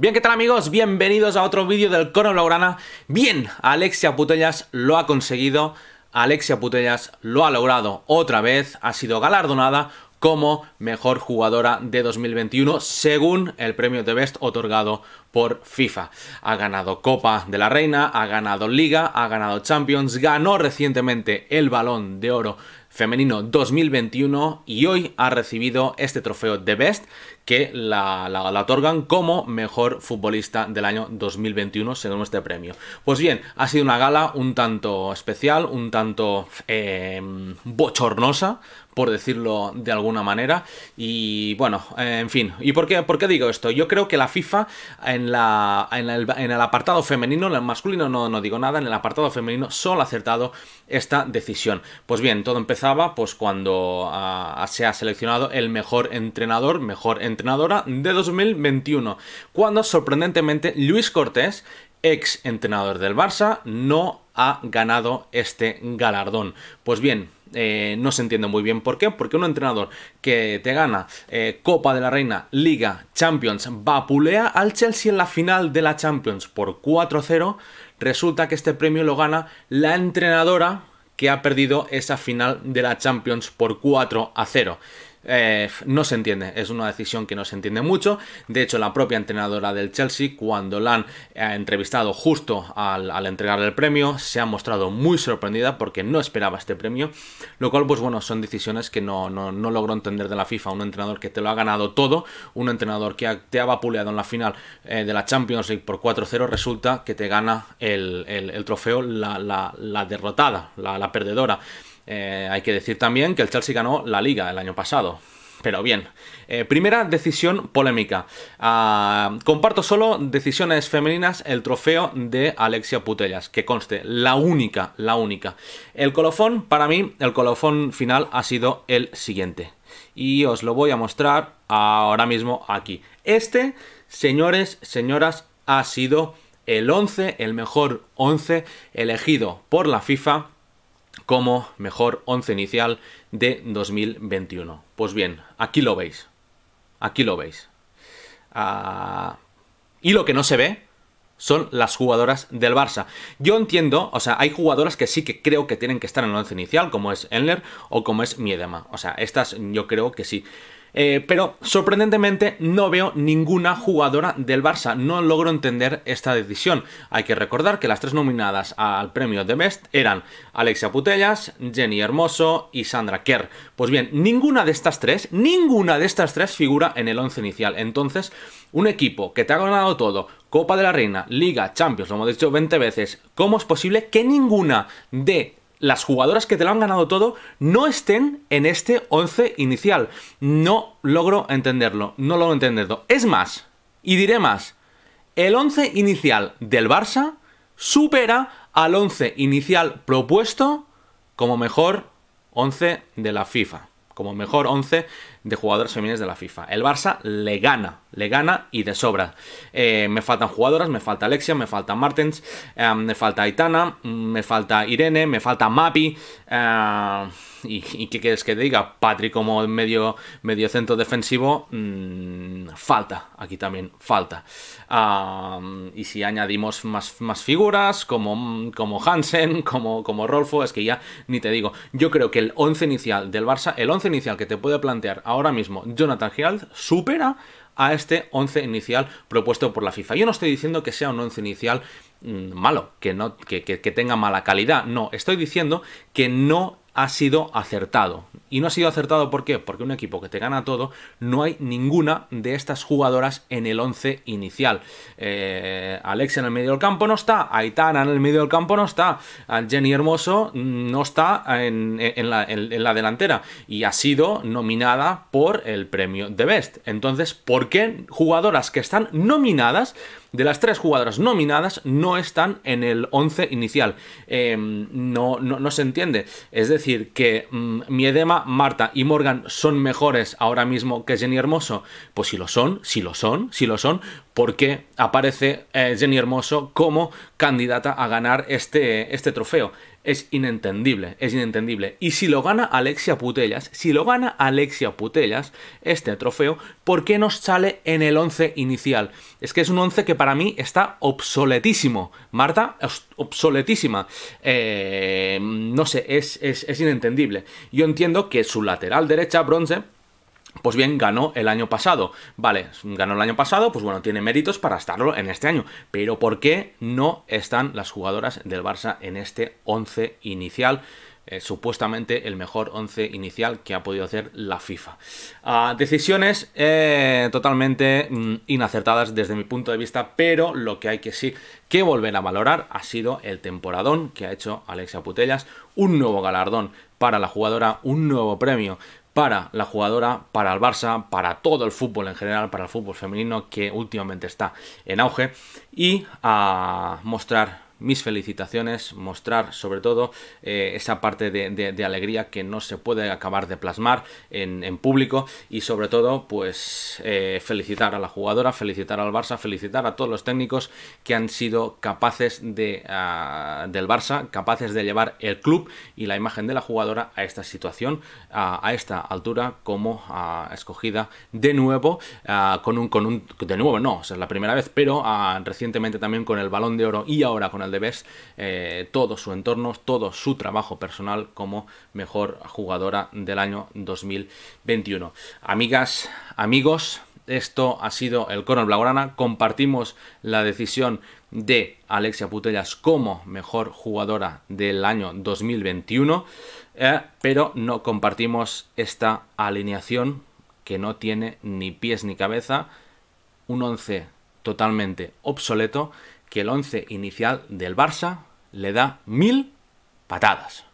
Bien, ¿qué tal amigos? Bienvenidos a otro vídeo del Coro Laurana. Bien, Alexia Putellas lo ha conseguido, Alexia Putellas lo ha logrado otra vez, ha sido galardonada como mejor jugadora de 2021 según el premio de Best otorgado por FIFA. Ha ganado Copa de la Reina, ha ganado Liga, ha ganado Champions, ganó recientemente el Balón de Oro femenino 2021 y hoy ha recibido este trofeo de Best que la, la, otorgan como mejor futbolista del año 2021 según este premio. Pues bien, ha sido una gala un tanto especial, un tanto em, bochornosa, por decirlo de alguna manera. Y bueno, en fin. ¿Y por qué, por qué digo esto? Yo creo que la FIFA en, la, en, el, apartado femenino, en el masculino no, no digo nada, en el apartado femenino solo ha acertado esta decisión. Pues bien, todo empezó pues cuando ah, ah, se ha seleccionado el mejor entrenador, mejor entrenadora de 2021, cuando sorprendentemente Luis Cortés, ex entrenador del Barça, no ha ganado este galardón. Pues bien, eh, no se entiende muy bien por qué, porque un entrenador que te gana eh, Copa de la Reina, Liga, Champions, vapulea al Chelsea en la final de la Champions por 4-0, resulta que este premio lo gana la entrenadora que ha perdido esa final de la Champions por 4 a 0. Eh, no se entiende, es una decisión que no se entiende mucho. De hecho, la propia entrenadora del Chelsea, cuando la han eh, entrevistado justo al, al entregar el premio, se ha mostrado muy sorprendida porque no esperaba este premio. Lo cual, pues bueno, son decisiones que no, no, logro entender de la FIFA. Un entrenador que te lo ha ganado todo, un entrenador que te ha vapuleado en la final eh, de la Champions League por 4-0, resulta que te gana el, trofeo la, la, derrotada, la perdedora. Eh, hay que decir también que el Chelsea ganó la liga el año pasado. Pero bien, eh, primera decisión polémica. Ah, comparto solo decisiones femeninas el trofeo de Alexia Putellas, que conste, la única, la única. El colofón, para mí, el colofón final ha sido el siguiente. Y os lo voy a mostrar ahora mismo aquí. Este, señores, señoras, ha sido el 11, el mejor 11 elegido por la FIFA como mejor once inicial de 2021. Pues bien, aquí lo veis. Aquí lo veis. Ah, y lo que no se ve son las jugadoras del Barça. Yo entiendo, o sea, hay jugadoras que sí que creo que tienen que estar en el once inicial, como es Enler o como es Miedema. O sea, estas yo creo que sí. Eh, pero sorprendentemente no veo ninguna jugadora del Barça. No logro entender esta decisión. Hay que recordar que las tres nominadas al premio de Best eran Alexia Putellas, Jenny Hermoso y Sandra Kerr. Pues bien, ninguna de estas tres, ninguna de estas tres figura en el once inicial. Entonces, un equipo que te ha ganado todo, Copa de la Reina, Liga, Champions, lo hemos dicho 20 veces, ¿cómo es posible que ninguna de las jugadoras que te lo han ganado todo no estén en este 11 inicial. No logro entenderlo, no logro entenderlo. Es más, y diré más, el 11 inicial del Barça supera al 11 inicial propuesto como mejor 11 de la FIFA, como mejor 11 de jugadores femeninas de la FIFA. El Barça le gana, le gana y de sobra. Eh, me faltan jugadoras, me falta Alexia, me falta Martens, em, me falta Aitana, mm, me falta Irene, me falta Mapi. Eh, y, qué quieres que te diga? ...Patrick como medio, medio centro defensivo, mm, falta, aquí también falta. y si añadimos más, más figuras como, como Hansen, como, como Rolfo, es que ya ni te digo. Yo creo que el 11 inicial del Barça, el 11 inicial que te puede plantear ahora mismo Jonathan Heald supera a este 11 inicial propuesto por la FIFA. Yo no estoy diciendo que sea un 11 inicial mm, malo, que, no, que tenga mala calidad, no, estoy diciendo que no ha sido acertado. Y no ha sido acertado porque Porque un equipo que te gana todo, no hay ninguna de estas jugadoras en el 11 inicial. Eh, Alex en el medio del campo no está, Aitana en el medio del campo no está, Jenny Hermoso no está en, la, la delantera y ha sido nominada por el premio de Best. Entonces, ¿por qué jugadoras que están nominadas de las tres jugadoras nominadas no están en el 11 inicial. Em, no, no, se entiende. Es decir, que mm, Miedema, Marta y Morgan son mejores ahora mismo que Jenny Hermoso. Pues si lo son, si lo son, si lo son, porque aparece eh, Jenny Hermoso como candidata a ganar este, este trofeo? es inentendible, es inentendible. Y si lo gana Alexia Putellas, si lo gana Alexia Putellas, este trofeo, ¿por qué nos sale en el 11 inicial? Es que es un 11 que para mí está obsoletísimo. Marta, obsoletísima. Eh, no sé, es, es, es inentendible. Yo entiendo que su lateral derecha, bronce, pues bien, ganó el año pasado. Vale, ganó el año pasado, pues bueno, tiene méritos para estarlo en este año. Pero ¿por qué no están las jugadoras del Barça en este 11 inicial? Eh, supuestamente el mejor 11 inicial que ha podido hacer la FIFA. Ah, decisiones eh, totalmente mm, inacertadas desde mi punto de vista, pero lo que hay que sí que volver a valorar ha sido el temporadón que ha hecho Alexia Putellas, un nuevo galardón para la jugadora, un nuevo premio para la jugadora, para el Barça, para todo el fútbol en general, para el fútbol femenino que últimamente está en auge y a mostrar mis felicitaciones, mostrar sobre todo eh, esa parte de, alegría que no se puede acabar de plasmar en, público y sobre todo pues eh, felicitar a la jugadora, felicitar al Barça, felicitar a todos los técnicos que han sido capaces de, ah, del Barça, capaces de llevar el club y la imagen de la jugadora a esta situación, a, esta altura como ah, escogida de nuevo, ah, con, un, con un, de nuevo no, es la primera vez, pero recientemente también con el balón de oro y ahora con el de eh, todo su entorno, todo su trabajo personal como mejor jugadora del año 2021. Amigas, amigos, esto ha sido el Coronel Blaugrana. Compartimos la decisión de Alexia Putellas como mejor jugadora del año 2021, eh, pero no compartimos esta alineación que no tiene ni pies ni cabeza. Un 11 totalmente obsoleto que el once inicial del Barça le da mil patadas.